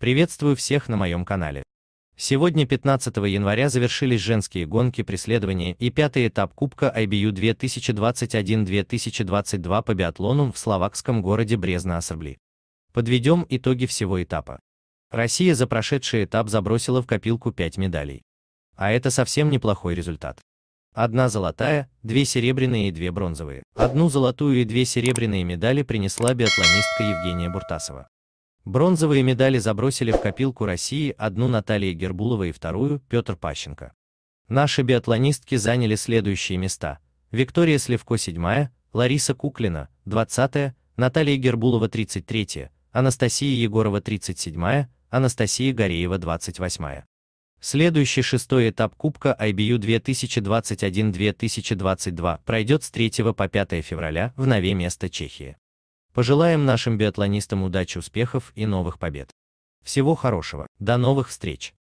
Приветствую всех на моем канале. Сегодня 15 января завершились женские гонки преследования и пятый этап Кубка IBU 2021-2022 по биатлону в словакском городе брезно ассербли Подведем итоги всего этапа. Россия за прошедший этап забросила в копилку 5 медалей. А это совсем неплохой результат. Одна золотая, две серебряные и две бронзовые. Одну золотую и две серебряные медали принесла биатлонистка Евгения Буртасова. Бронзовые медали забросили в копилку России одну Наталья Гербулова и вторую Петр Пащенко. Наши биатлонистки заняли следующие места. Виктория Сливко 7, Лариса Куклина 20, Наталья Гербулова 33, Анастасия Егорова 37, Анастасия Гореева 28. Следующий шестой этап Кубка IBU 2021-2022 пройдет с 3 по 5 февраля в Нове место Чехии. Пожелаем нашим биатлонистам удачи, успехов и новых побед. Всего хорошего. До новых встреч.